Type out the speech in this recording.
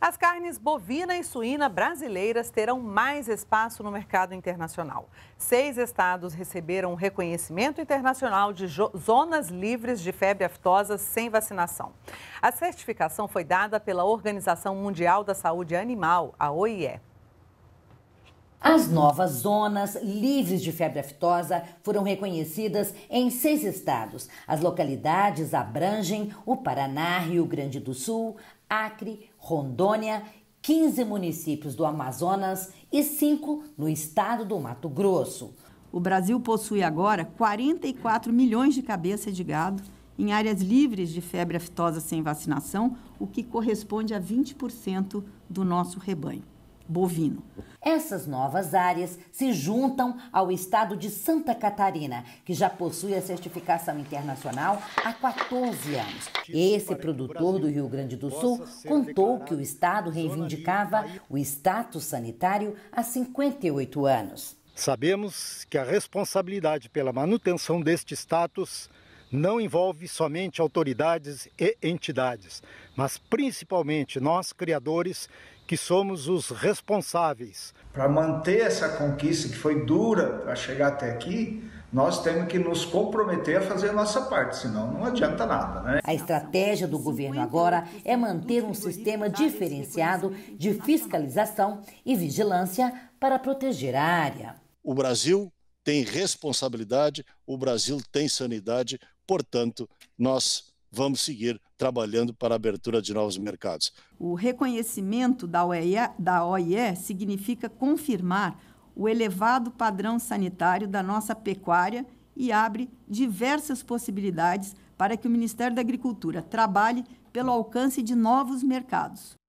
As carnes bovina e suína brasileiras terão mais espaço no mercado internacional. Seis estados receberam reconhecimento internacional de zonas livres de febre aftosa sem vacinação. A certificação foi dada pela Organização Mundial da Saúde Animal, a OIE. As novas zonas livres de febre aftosa foram reconhecidas em seis estados. As localidades abrangem o Paraná, Rio Grande do Sul, Acre, Rondônia, 15 municípios do Amazonas e 5 no estado do Mato Grosso. O Brasil possui agora 44 milhões de cabeças de gado em áreas livres de febre aftosa sem vacinação, o que corresponde a 20% do nosso rebanho bovino. Essas novas áreas se juntam ao estado de Santa Catarina, que já possui a certificação internacional há 14 anos. Esse produtor do Rio Grande do Sul contou que o estado reivindicava o status sanitário há 58 anos. Sabemos que a responsabilidade pela manutenção deste status não envolve somente autoridades e entidades, mas principalmente nós criadores que somos os responsáveis. Para manter essa conquista que foi dura para chegar até aqui, nós temos que nos comprometer a fazer a nossa parte, senão não adianta nada. Né? A estratégia do governo agora é manter um sistema diferenciado de fiscalização e vigilância para proteger a área. O Brasil tem responsabilidade, o Brasil tem sanidade, Portanto, nós vamos seguir trabalhando para a abertura de novos mercados. O reconhecimento da OIE, da OIE significa confirmar o elevado padrão sanitário da nossa pecuária e abre diversas possibilidades para que o Ministério da Agricultura trabalhe pelo alcance de novos mercados.